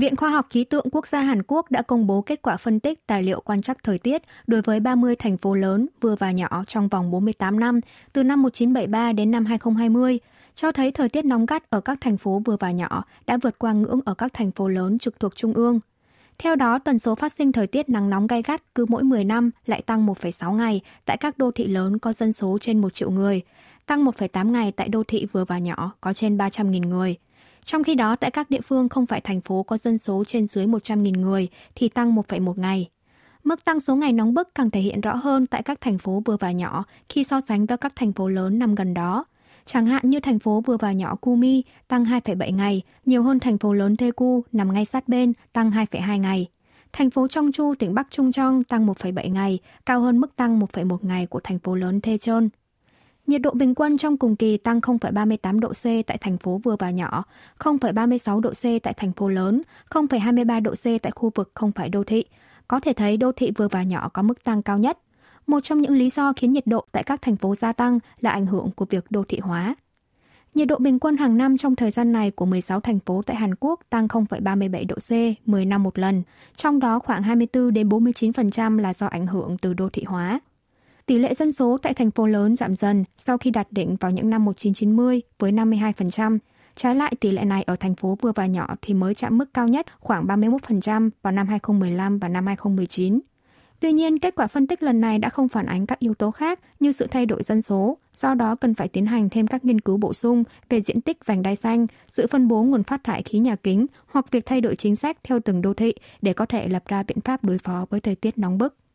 Viện Khoa học Khí tượng Quốc gia Hàn Quốc đã công bố kết quả phân tích tài liệu quan trắc thời tiết đối với 30 thành phố lớn, vừa và nhỏ trong vòng 48 năm, từ năm 1973 đến năm 2020, cho thấy thời tiết nóng gắt ở các thành phố vừa và nhỏ đã vượt qua ngưỡng ở các thành phố lớn trực thuộc Trung ương. Theo đó, tần số phát sinh thời tiết nắng nóng gay gắt cứ mỗi 10 năm lại tăng 1,6 ngày tại các đô thị lớn có dân số trên 1 triệu người, tăng 1,8 ngày tại đô thị vừa và nhỏ có trên 300.000 người – trong khi đó, tại các địa phương không phải thành phố có dân số trên dưới 100.000 người thì tăng 1,1 ngày. Mức tăng số ngày nóng bức càng thể hiện rõ hơn tại các thành phố vừa và nhỏ khi so sánh với các thành phố lớn nằm gần đó. Chẳng hạn như thành phố vừa và nhỏ Kumi tăng 2,7 ngày, nhiều hơn thành phố lớn Daegu nằm ngay sát bên tăng 2,2 ngày. Thành phố Chongju, tỉnh Bắc Trung Chong tăng 1,7 ngày, cao hơn mức tăng 1,1 ngày của thành phố lớn Thê Daejeon. Nhiệt độ bình quân trong cùng kỳ tăng 0,38 độ C tại thành phố vừa và nhỏ, 0,36 độ C tại thành phố lớn, 0,23 độ C tại khu vực không phải đô thị. Có thể thấy đô thị vừa và nhỏ có mức tăng cao nhất. Một trong những lý do khiến nhiệt độ tại các thành phố gia tăng là ảnh hưởng của việc đô thị hóa. Nhiệt độ bình quân hàng năm trong thời gian này của 16 thành phố tại Hàn Quốc tăng 0,37 độ C 10 năm một lần, trong đó khoảng 24 đến 49% là do ảnh hưởng từ đô thị hóa tỷ lệ dân số tại thành phố lớn giảm dần sau khi đạt đỉnh vào những năm 1990 với 52%. Trái lại, tỷ lệ này ở thành phố vừa và nhỏ thì mới chạm mức cao nhất khoảng 31% vào năm 2015 và năm 2019. Tuy nhiên, kết quả phân tích lần này đã không phản ánh các yếu tố khác như sự thay đổi dân số, do đó cần phải tiến hành thêm các nghiên cứu bổ sung về diện tích vành đai xanh, sự phân bố nguồn phát thải khí nhà kính hoặc việc thay đổi chính sách theo từng đô thị để có thể lập ra biện pháp đối phó với thời tiết nóng bức.